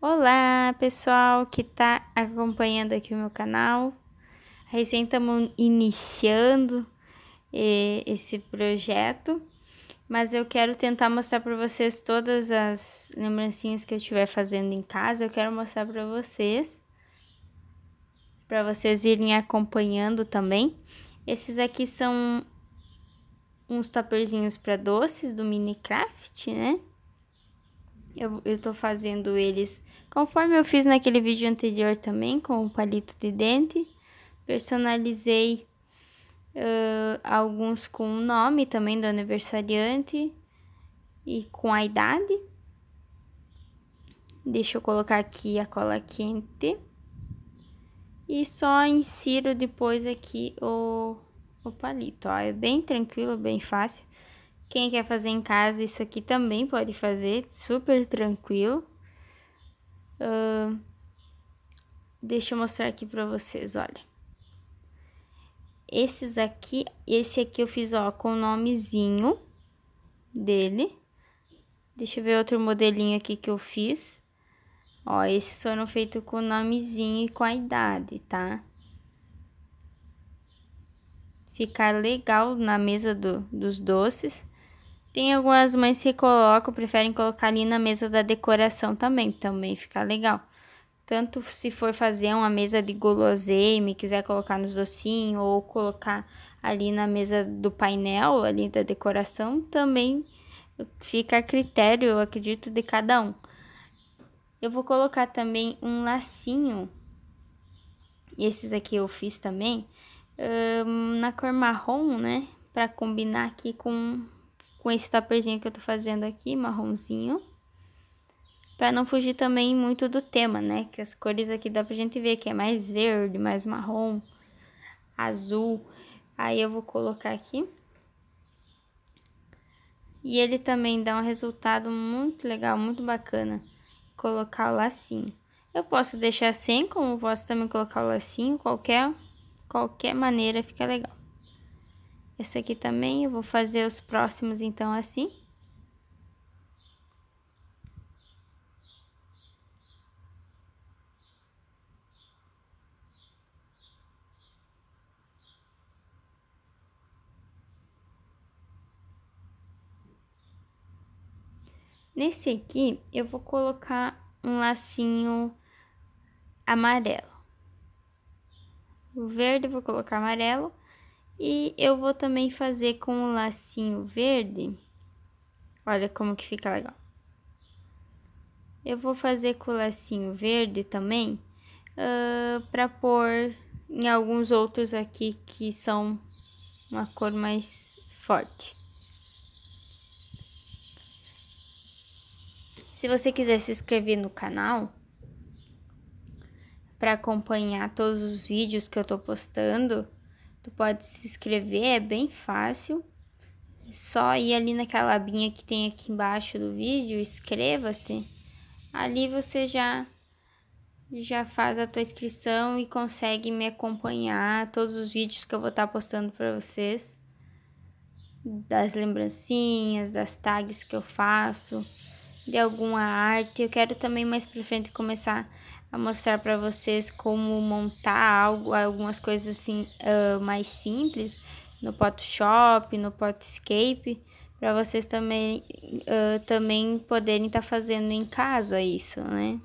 Olá, pessoal que está acompanhando aqui o meu canal. Recém estamos iniciando eh, esse projeto, mas eu quero tentar mostrar para vocês todas as lembrancinhas que eu estiver fazendo em casa. Eu quero mostrar para vocês, para vocês irem acompanhando também. Esses aqui são uns toperzinhos para doces do Minecraft, né? Eu, eu tô fazendo eles conforme eu fiz naquele vídeo anterior também, com o palito de dente. Personalizei uh, alguns com o nome também do aniversariante e com a idade. Deixa eu colocar aqui a cola quente. E só insiro depois aqui o, o palito, ó. É bem tranquilo, bem fácil. Quem quer fazer em casa, isso aqui também pode fazer, super tranquilo. Uh, deixa eu mostrar aqui pra vocês, olha. Esses aqui, esse aqui eu fiz, ó, com o nomezinho dele. Deixa eu ver outro modelinho aqui que eu fiz. Ó, esses foram feitos com o nomezinho e com a idade, tá? Ficar legal na mesa do, dos doces. Tem algumas mães que colocam, preferem colocar ali na mesa da decoração também, também fica legal. Tanto se for fazer uma mesa de guloseima, quiser colocar nos docinhos ou colocar ali na mesa do painel, ali da decoração, também fica a critério, eu acredito, de cada um. Eu vou colocar também um lacinho, esses aqui eu fiz também, na cor marrom, né? Pra combinar aqui com com esse topperzinho que eu tô fazendo aqui, marronzinho. Pra não fugir também muito do tema, né? Que as cores aqui dá pra gente ver que é mais verde, mais marrom, azul. Aí eu vou colocar aqui. E ele também dá um resultado muito legal, muito bacana. Colocar o lacinho. Eu posso deixar sem, como posso também colocar o lacinho, qualquer, qualquer maneira fica legal. Essa aqui também, eu vou fazer os próximos então assim. Nesse aqui, eu vou colocar um lacinho amarelo. O verde eu vou colocar amarelo. E eu vou também fazer com o um lacinho verde. Olha como que fica legal. Eu vou fazer com o lacinho verde também, uh, ah, para pôr em alguns outros aqui que são uma cor mais forte. Se você quiser se inscrever no canal para acompanhar todos os vídeos que eu tô postando, Tu pode se inscrever, é bem fácil. Só ir ali naquela abinha que tem aqui embaixo do vídeo, inscreva-se. Ali você já já faz a tua inscrição e consegue me acompanhar todos os vídeos que eu vou estar tá postando para vocês das lembrancinhas, das tags que eu faço, de alguma arte. Eu quero também mais para frente começar a mostrar para vocês como montar algo, algumas coisas assim uh, mais simples no Photoshop, no Photoscape, para vocês também, uh, também poderem estar tá fazendo em casa isso, né?